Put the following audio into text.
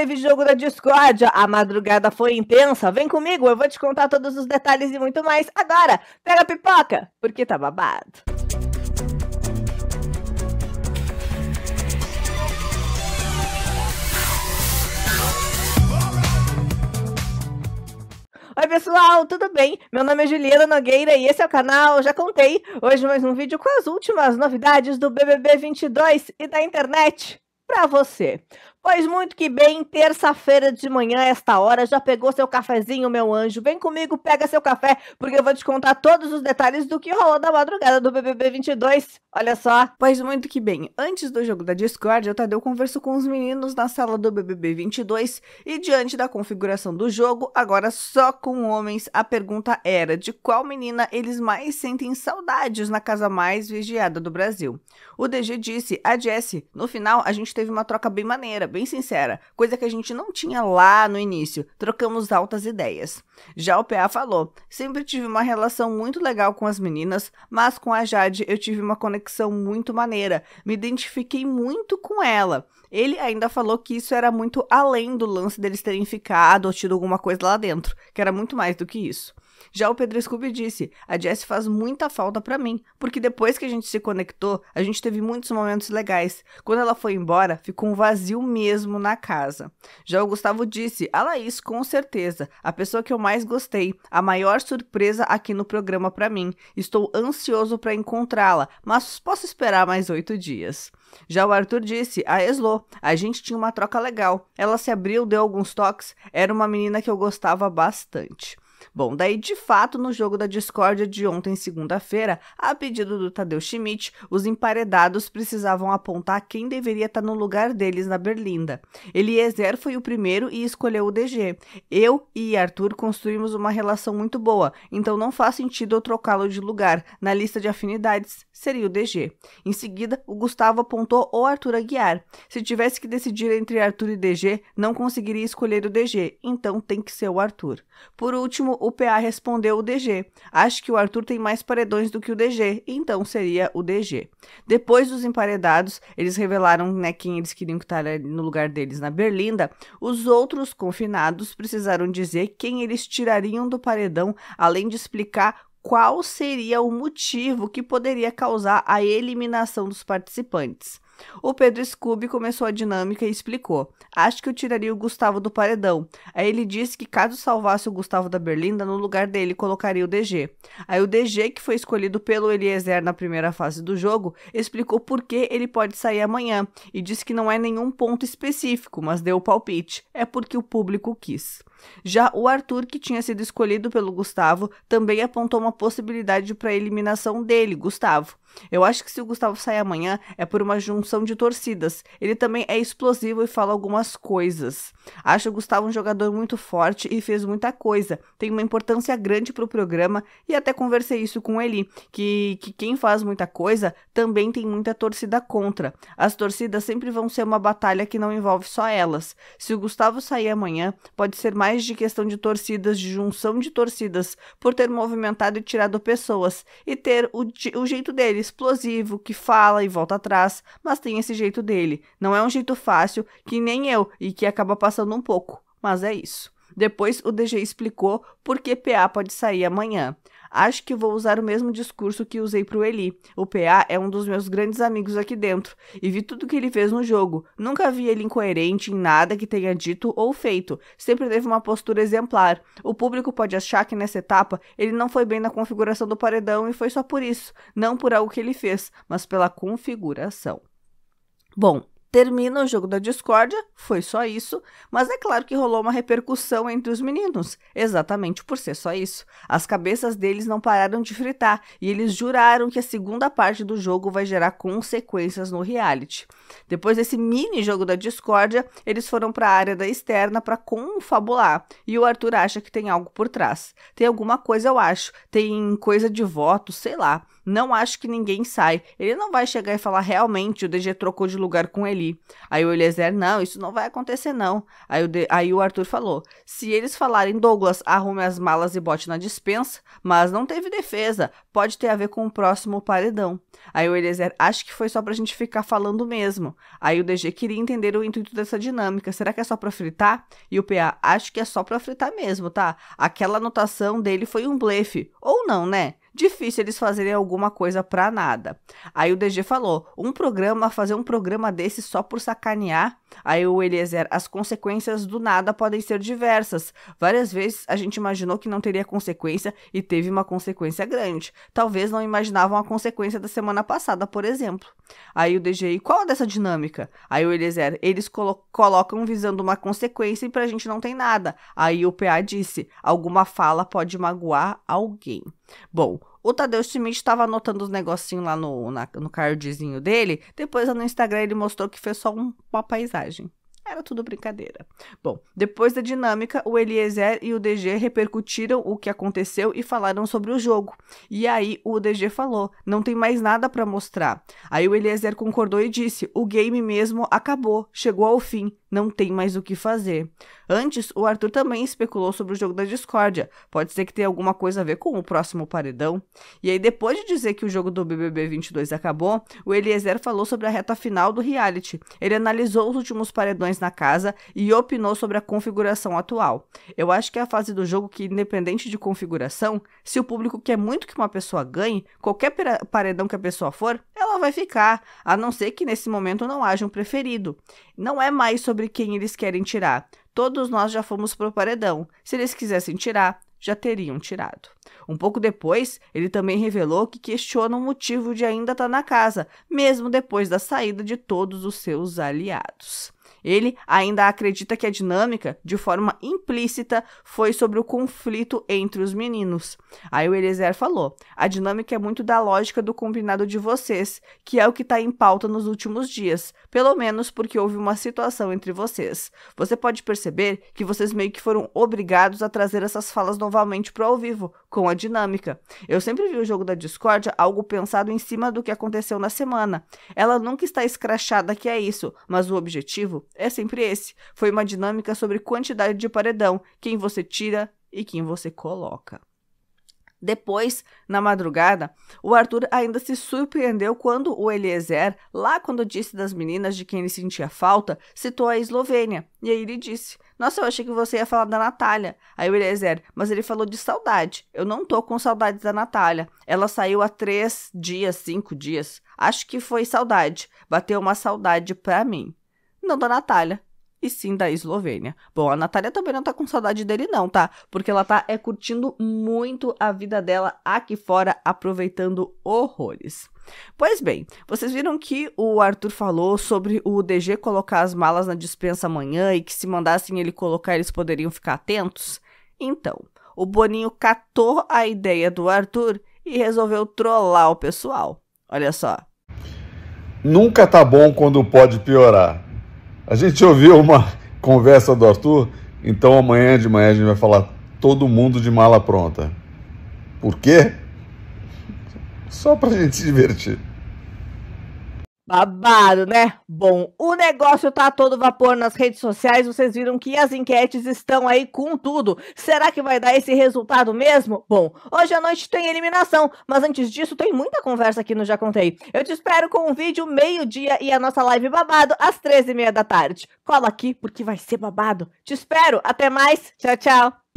teve jogo da discordia a madrugada foi intensa. Vem comigo, eu vou te contar todos os detalhes e muito mais agora. Pega a pipoca, porque tá babado. Oi, pessoal, tudo bem? Meu nome é Juliana Nogueira e esse é o canal Já Contei. Hoje mais um vídeo com as últimas novidades do BBB 22 e da internet para você. Pois muito que bem, terça-feira de manhã, esta hora, já pegou seu cafezinho, meu anjo? Vem comigo, pega seu café, porque eu vou te contar todos os detalhes do que rolou da madrugada do BBB 22. Olha só. Pois muito que bem, antes do jogo da Discord, o Tadeu conversou com os meninos na sala do BBB 22 e diante da configuração do jogo, agora só com homens, a pergunta era de qual menina eles mais sentem saudades na casa mais vigiada do Brasil. O DG disse a Jessie. No final, a gente teve uma troca bem maneira bem sincera, coisa que a gente não tinha lá no início. Trocamos altas ideias. Já o PA falou: sempre tive uma relação muito legal com as meninas, mas com a Jade eu tive uma conexão muito maneira. Me identifiquei muito com ela. Ele ainda falou que isso era muito além do lance deles terem ficado ou tido alguma coisa lá dentro, que era muito mais do que isso. Já o Pedro Scooby disse: a Jess faz muita falta para mim, porque depois que a gente se conectou, a gente teve muitos momentos legais. Quando ela foi embora, ficou um vazio mesmo na casa. Já o Gustavo disse: a Laís, com certeza, a pessoa que eu mais gostei, a maior surpresa aqui no programa para mim. Estou ansioso para encontrá-la, mas posso esperar mais oito dias. Já o Arthur disse: a Eslo, a gente tinha uma troca legal. Ela se abriu, deu alguns toques, era uma menina que eu gostava bastante. Bom, daí de fato, no jogo da discórdia de ontem, segunda-feira, a pedido do Tadeu Schmidt, os emparedados precisavam apontar quem deveria estar no lugar deles na Berlinda. Eliezer foi o primeiro e escolheu o DG. Eu e Arthur construímos uma relação muito boa, então não faz sentido eu trocá-lo de lugar. Na lista de afinidades, seria o DG. Em seguida, o Gustavo apontou o Arthur Aguiar. Se tivesse que decidir entre Arthur e DG, não conseguiria escolher o DG, então tem que ser o Arthur. Por último, o PA respondeu o DG. Acho que o Arthur tem mais paredões do que o DG, então seria o DG. Depois dos emparedados, eles revelaram né, quem eles queriam que estar no lugar deles na Berlinda. Os outros confinados precisaram dizer quem eles tirariam do paredão, além de explicar qual seria o motivo que poderia causar a eliminação dos participantes. O Pedro Scooby começou a dinâmica e explicou: Acho que eu tiraria o Gustavo do paredão. Aí ele disse que caso salvasse o Gustavo da Berlinda, no lugar dele colocaria o DG. Aí o DG, que foi escolhido pelo Eliezer na primeira fase do jogo, explicou por que ele pode sair amanhã e disse que não é nenhum ponto específico, mas deu o palpite: é porque o público quis. Já o Arthur, que tinha sido escolhido pelo Gustavo, também apontou uma possibilidade para a eliminação dele, Gustavo. Eu acho que se o Gustavo sair amanhã é por uma junção de torcidas. Ele também é explosivo e fala algumas coisas. Acho o Gustavo um jogador muito forte e fez muita coisa. Tem uma importância grande para o programa e até conversei isso com ele, que, que quem faz muita coisa também tem muita torcida contra. As torcidas sempre vão ser uma batalha que não envolve só elas. Se o Gustavo sair amanhã, pode ser mais mais de questão de torcidas, de junção de torcidas, por ter movimentado e tirado pessoas e ter o, o jeito dele, explosivo, que fala e volta atrás, mas tem esse jeito dele. Não é um jeito fácil, que nem eu, e que acaba passando um pouco, mas é isso. Depois o DG explicou por que PA pode sair amanhã. Acho que vou usar o mesmo discurso que usei pro Eli. O PA é um dos meus grandes amigos aqui dentro e vi tudo que ele fez no jogo. Nunca vi ele incoerente em nada que tenha dito ou feito. Sempre teve uma postura exemplar. O público pode achar que nessa etapa ele não foi bem na configuração do paredão e foi só por isso, não por algo que ele fez, mas pela configuração. Bom, Termina o jogo da discórdia, foi só isso, mas é claro que rolou uma repercussão entre os meninos, exatamente por ser só isso. As cabeças deles não pararam de fritar e eles juraram que a segunda parte do jogo vai gerar consequências no reality. Depois desse mini jogo da discórdia, eles foram para a área da externa para confabular e o Arthur acha que tem algo por trás. Tem alguma coisa, eu acho, tem coisa de voto, sei lá. Não acho que ninguém sai. Ele não vai chegar e falar realmente o DG trocou de lugar com Eli. Aí o Eliezer, não, isso não vai acontecer não. Aí o, de... Aí o Arthur falou, se eles falarem Douglas, arrume as malas e bote na dispensa, mas não teve defesa, pode ter a ver com o próximo paredão. Aí o Eliezer, acho que foi só pra gente ficar falando mesmo. Aí o DG queria entender o intuito dessa dinâmica, será que é só pra fritar? E o PA, acho que é só pra fritar mesmo, tá? Aquela anotação dele foi um blefe, ou não, né? Difícil eles fazerem alguma coisa pra nada. Aí o DG falou: um programa, fazer um programa desse só por sacanear. Aí o Eliezer, as consequências do nada podem ser diversas. Várias vezes a gente imaginou que não teria consequência e teve uma consequência grande. Talvez não imaginavam a consequência da semana passada, por exemplo. Aí o DGI, qual é dessa dinâmica? Aí o Eliezer, eles colo colocam visando uma consequência e pra gente não tem nada. Aí o PA disse: alguma fala pode magoar alguém. Bom, o Tadeu Schmidt estava anotando os negocinhos lá no, na, no cardzinho dele. Depois no Instagram ele mostrou que foi só um, uma paisagem. Era tudo brincadeira. Bom, depois da dinâmica, o Eliezer e o DG repercutiram o que aconteceu e falaram sobre o jogo. E aí o DG falou: não tem mais nada para mostrar. Aí o Eliezer concordou e disse: o game mesmo acabou, chegou ao fim não tem mais o que fazer. Antes, o Arthur também especulou sobre o jogo da discórdia. Pode ser que tenha alguma coisa a ver com o próximo paredão. E aí, depois de dizer que o jogo do BBB 22 acabou, o Eliezer falou sobre a reta final do reality. Ele analisou os últimos paredões na casa e opinou sobre a configuração atual. Eu acho que é a fase do jogo que, independente de configuração, se o público quer muito que uma pessoa ganhe, qualquer paredão que a pessoa for, ela vai ficar, a não ser que nesse momento não haja um preferido. Não é mais sobre sobre quem eles querem tirar. Todos nós já fomos pro paredão. Se eles quisessem tirar, já teriam tirado. Um pouco depois, ele também revelou que questiona o motivo de ainda estar tá na casa, mesmo depois da saída de todos os seus aliados. Ele ainda acredita que a dinâmica, de forma implícita, foi sobre o conflito entre os meninos. Aí o Eliezer falou: a dinâmica é muito da lógica do combinado de vocês, que é o que está em pauta nos últimos dias, pelo menos porque houve uma situação entre vocês. Você pode perceber que vocês meio que foram obrigados a trazer essas falas novamente para ao vivo, com a dinâmica. Eu sempre vi o jogo da discórdia algo pensado em cima do que aconteceu na semana. Ela nunca está escrachada que é isso, mas o objetivo é sempre esse. Foi uma dinâmica sobre quantidade de paredão, quem você tira e quem você coloca. Depois, na madrugada, o Arthur ainda se surpreendeu quando o Eliezer, lá quando disse das meninas de quem ele sentia falta, citou a Eslovênia. E aí ele disse: Nossa, eu achei que você ia falar da Natália. Aí o Eliezer, mas ele falou de saudade. Eu não tô com saudades da Natália. Ela saiu há três dias, cinco dias. Acho que foi saudade. Bateu uma saudade pra mim não da Natália. E sim da Eslovênia. Bom, a Natália também não tá com saudade dele, não, tá? Porque ela tá é curtindo muito a vida dela aqui fora, aproveitando horrores. Pois bem, vocês viram que o Arthur falou sobre o DG colocar as malas na dispensa amanhã e que se mandassem ele colocar, eles poderiam ficar atentos? Então, o Boninho catou a ideia do Arthur e resolveu trollar o pessoal. Olha só. Nunca tá bom quando pode piorar. A gente ouviu uma conversa do Arthur, então amanhã de manhã a gente vai falar todo mundo de mala pronta. Por quê? Só para a gente se divertir. Babado, né? Bom, o negócio tá todo vapor nas redes sociais. Vocês viram que as enquetes estão aí com tudo. Será que vai dar esse resultado mesmo? Bom, hoje à noite tem eliminação, mas antes disso tem muita conversa aqui no Já Contei. Eu te espero com um vídeo meio-dia e a nossa live babado às 13h30 da tarde. Cola aqui porque vai ser babado. Te espero. Até mais. Tchau, tchau.